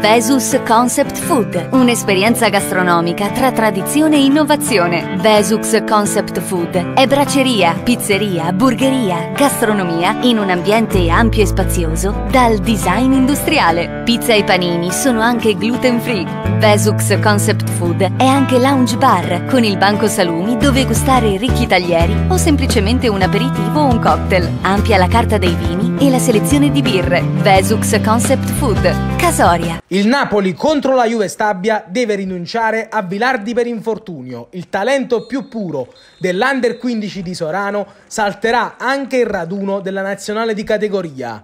Vesus Concept Food, un'esperienza gastronomica tra tradizione e innovazione. Vesus Concept Food è braceria, pizzeria, burgeria, gastronomia in un ambiente ampio e spazioso dal design industriale. Pizza e panini sono anche gluten free. Vesus Concept Food è anche lounge bar con il banco salumi dove gustare ricchi taglieri o semplicemente un aperitivo o un cocktail. Ampia la carta dei vini e la selezione di birre. Vesux Concept Food, Casoria. Il Napoli contro la Juve Stabia deve rinunciare a Vilardi per infortunio. Il talento più puro dell'Under 15 di Sorano salterà anche il raduno della nazionale di categoria.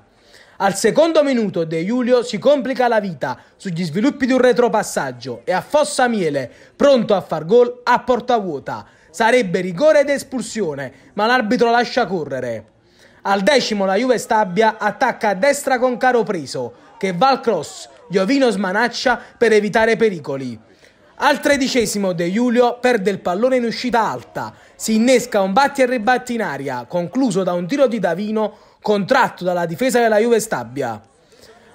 Al secondo minuto De Giulio si complica la vita sugli sviluppi di un retropassaggio e affossa Miele, pronto a far gol a porta vuota sarebbe rigore ed espulsione, ma l'arbitro lascia correre. Al decimo la Juve Stabia attacca a destra con caro preso, che va al cross, Giovino smanaccia per evitare pericoli. Al tredicesimo De Giulio perde il pallone in uscita alta, si innesca un batti e ribatti in aria, concluso da un tiro di Davino contratto dalla difesa della Juve Stabia.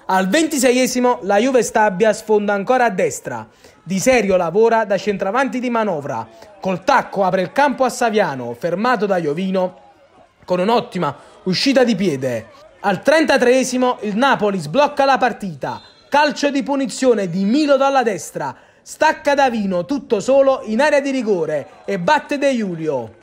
Al ventiseiesimo la Juve Stabia sfonda ancora a destra di Serio lavora da centravanti di manovra, col tacco apre il campo a Saviano, fermato da Iovino con un'ottima uscita di piede. Al 33 il Napoli sblocca la partita, calcio di punizione di Milo dalla destra, stacca Davino tutto solo in area di rigore e batte De Giulio.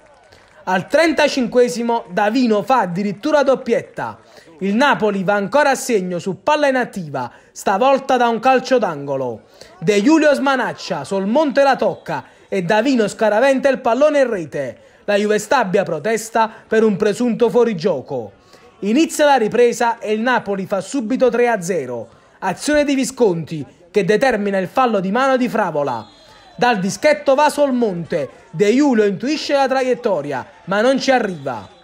Al 35 Davino fa addirittura doppietta. Il Napoli va ancora a segno su palla inattiva, stavolta da un calcio d'angolo. De Giulio smanaccia, Solmonte la tocca e Davino scaraventa il pallone in rete. La Juve Stabia protesta per un presunto fuorigioco. Inizia la ripresa e il Napoli fa subito 3-0. Azione di Visconti che determina il fallo di mano di Fravola. Dal dischetto va Solmonte, De Giulio intuisce la traiettoria ma non ci arriva.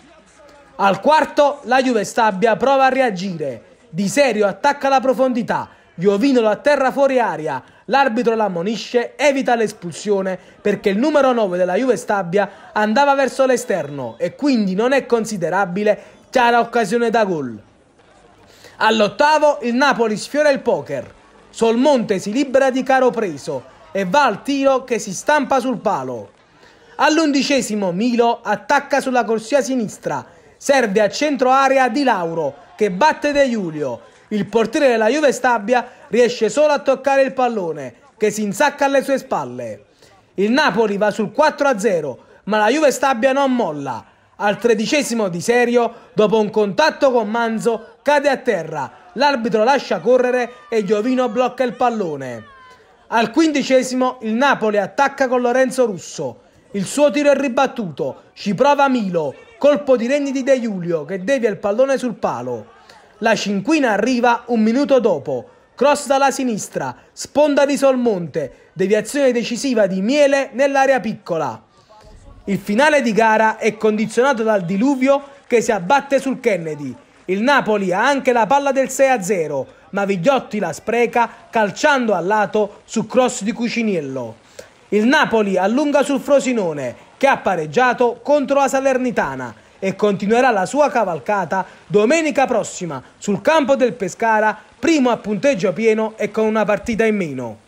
Al quarto la Juve Stabia prova a reagire. Di serio attacca la profondità. Iovino lo atterra fuori aria. L'arbitro l'ammonisce, evita l'espulsione perché il numero 9 della Juve Stabia andava verso l'esterno e quindi non è considerabile chiara occasione da gol. All'ottavo il Napoli sfiora il poker. Solmonte si libera di caro preso e va al tiro che si stampa sul palo. All'undicesimo Milo attacca sulla corsia sinistra serve a centro area Di Lauro che batte De Giulio. Il portiere della Juve Stabia riesce solo a toccare il pallone che si insacca alle sue spalle. Il Napoli va sul 4-0 ma la Juve Stabia non molla. Al tredicesimo di serio, dopo un contatto con Manzo, cade a terra. L'arbitro lascia correre e Giovino blocca il pallone. Al quindicesimo il Napoli attacca con Lorenzo Russo. Il suo tiro è ribattuto, ci prova Milo, Colpo di Renni di De Giulio che devia il pallone sul palo. La cinquina arriva un minuto dopo. Cross dalla sinistra, sponda di Solmonte, deviazione decisiva di Miele nell'area piccola. Il finale di gara è condizionato dal diluvio che si abbatte sul Kennedy. Il Napoli ha anche la palla del 6-0, ma Vigliotti la spreca calciando a lato su cross di Cuciniello. Il Napoli allunga sul Frosinone che ha pareggiato contro la Salernitana e continuerà la sua cavalcata domenica prossima sul campo del Pescara, primo a punteggio pieno e con una partita in meno.